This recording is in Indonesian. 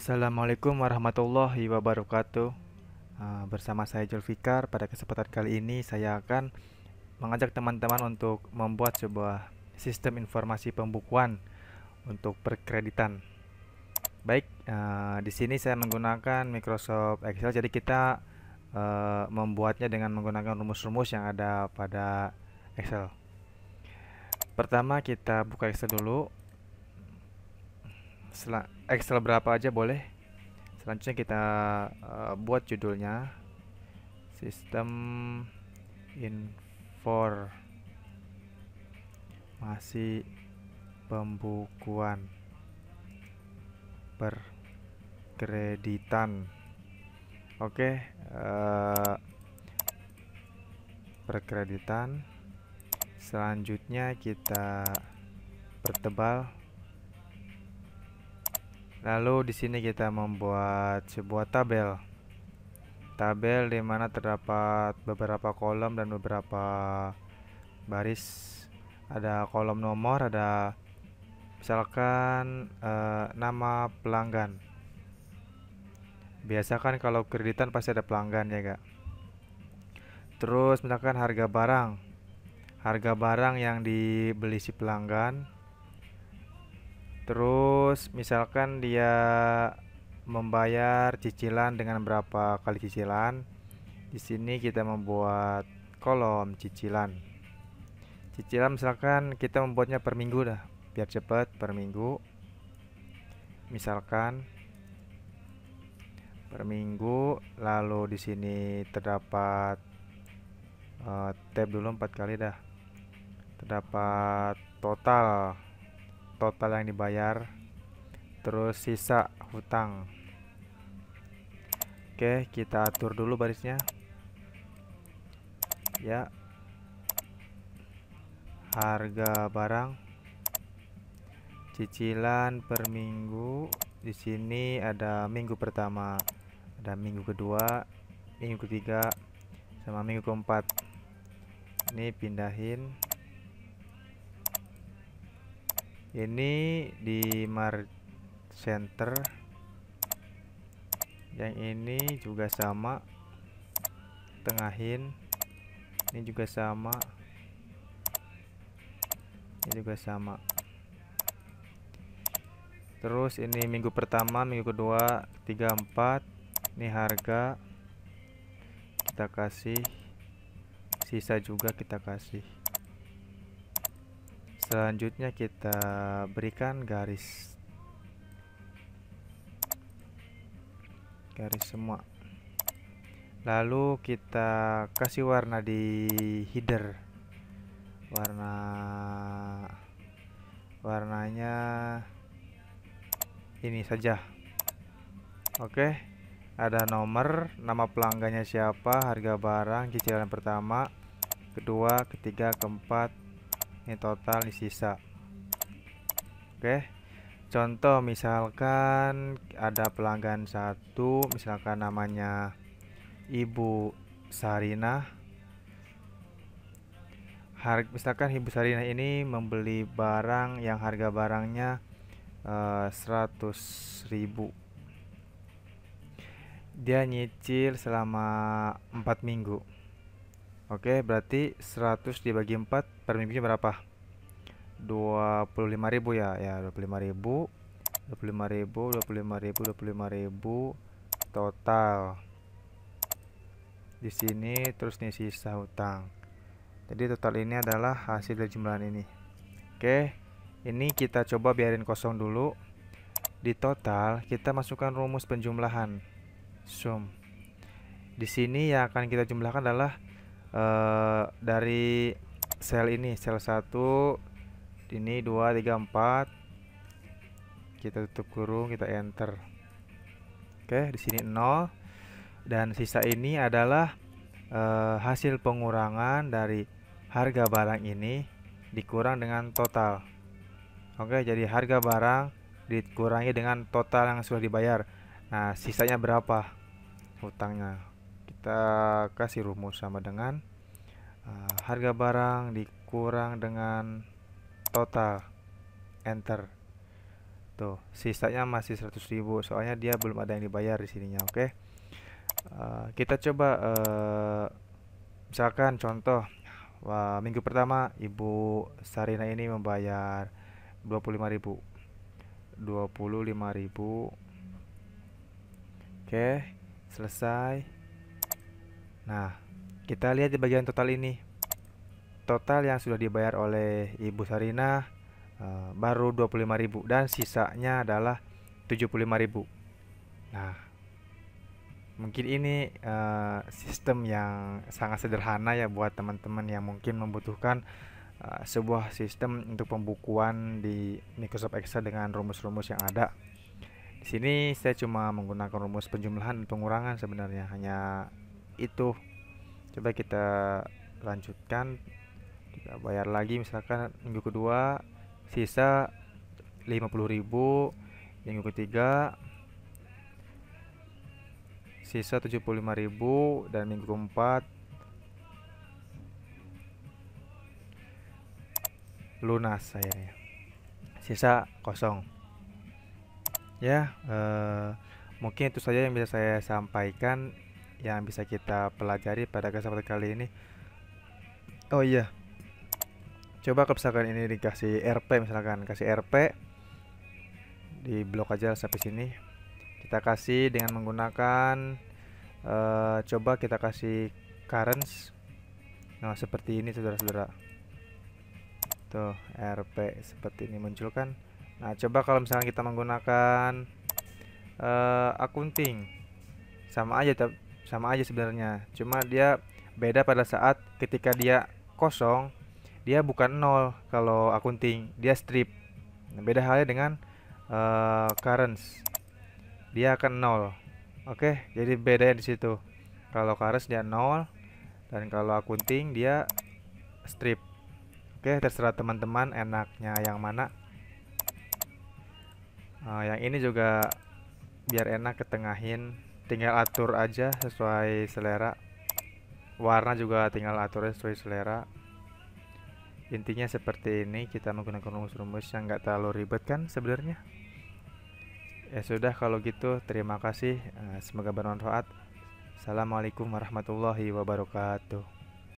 Assalamualaikum warahmatullahi wabarakatuh. Eh, bersama saya Julfikar, pada kesempatan kali ini saya akan mengajak teman-teman untuk membuat sebuah sistem informasi pembukuan untuk perkreditan. Baik, eh, di sini saya menggunakan Microsoft Excel, jadi kita eh, membuatnya dengan menggunakan rumus-rumus yang ada pada Excel. Pertama kita buka Excel dulu sel Excel berapa aja boleh. Selanjutnya kita uh, buat judulnya sistem informasi pembukuan perkreditan. Oke, okay, uh, eh, perkreditan. Selanjutnya kita pertebal Lalu di sini kita membuat sebuah tabel. Tabel di mana terdapat beberapa kolom dan beberapa baris. Ada kolom nomor, ada misalkan eh, nama pelanggan. Biasakan kalau kreditan pasti ada pelanggan ya, Kak. Terus misalkan harga barang. Harga barang yang dibeli si pelanggan Terus misalkan dia membayar cicilan dengan berapa kali cicilan. Di sini kita membuat kolom cicilan. Cicilan misalkan kita membuatnya per minggu dah, biar cepat per minggu. Misalkan per minggu lalu di sini terdapat uh, tab dulu empat kali dah terdapat total total yang dibayar terus sisa hutang oke kita atur dulu barisnya ya harga barang cicilan per minggu di sini ada minggu pertama ada minggu kedua minggu ketiga sama minggu keempat ini pindahin ini di mar center yang ini juga sama tengahin ini juga sama ini juga sama terus ini minggu pertama minggu kedua tiga empat ini harga kita kasih sisa juga kita kasih selanjutnya kita berikan garis garis semua lalu kita kasih warna di header warna warnanya ini saja oke ada nomor nama pelanggannya siapa harga barang cicilan pertama kedua ketiga keempat ini total ini sisa oke contoh misalkan ada pelanggan satu misalkan namanya Ibu Sarina harga misalkan Ibu Sarina ini membeli barang yang harga barangnya eh, seratus 100.000 ribu dia nyicil selama empat minggu Oke, berarti 100 dibagi 4 per minggunya berapa? 25.000 ya. Ya, 25.000. 25.000, 25.000, 25.000 total. Di sini terus nih sisa hutang. Jadi total ini adalah hasil dari jumlahan ini. Oke, ini kita coba biarin kosong dulu. Di total kita masukkan rumus penjumlahan. Sum. Di sini yang akan kita jumlahkan adalah uh, dari sel ini sel 1 ini 2 3 4 kita tutup kurung kita enter oke di sini 0 dan sisa ini adalah uh, hasil pengurangan dari harga barang ini dikurang dengan total oke jadi harga barang dikurangi dengan total yang sudah dibayar nah sisanya berapa hutangnya kita kasih rumus sama dengan uh, harga barang dikurang dengan total enter tuh sisanya masih 100.000 soalnya dia belum ada yang dibayar di sininya oke okay? uh, eh, kita coba uh, misalkan contoh wah minggu pertama Ibu Sarina ini membayar 25.000 25.000 Oke, okay, selesai. Nah, kita lihat di bagian total ini. Total yang sudah dibayar oleh Ibu Sarina uh, baru 25.000 dan sisanya adalah 75.000. Nah, mungkin ini uh, sistem yang sangat sederhana ya buat teman-teman yang mungkin membutuhkan uh, sebuah sistem untuk pembukuan di Microsoft Excel dengan rumus-rumus yang ada. Di sini saya cuma menggunakan rumus penjumlahan dan pengurangan sebenarnya hanya itu coba kita lanjutkan kita bayar lagi misalkan minggu kedua sisa 50.000 minggu ketiga sisa 75.000 dan minggu keempat lunas akhirnya sisa kosong ya eh, mungkin itu saja yang bisa saya sampaikan yang bisa kita pelajari pada kesempatan kali ini oh iya coba kalau misalkan ini dikasih RP misalkan kasih RP di blok aja sampai sini kita kasih dengan menggunakan uh, coba kita kasih currents nah seperti ini saudara-saudara tuh RP seperti ini munculkan. nah coba kalau misalkan kita menggunakan uh, akunting sama aja sama aja sebenarnya cuma dia beda pada saat ketika dia kosong dia bukan nol kalau akunting dia strip beda halnya dengan uh, eh, currents dia akan nol oke okay, jadi bedanya di situ kalau currents dia nol dan kalau akunting dia strip oke okay, terserah teman-teman enaknya yang mana uh, yang ini juga biar enak ketengahin tinggal atur aja sesuai selera warna juga tinggal atur sesuai selera intinya seperti ini kita menggunakan rumus-rumus yang nggak terlalu ribet kan sebenarnya ya sudah kalau gitu terima kasih eh, semoga bermanfaat assalamualaikum warahmatullahi wabarakatuh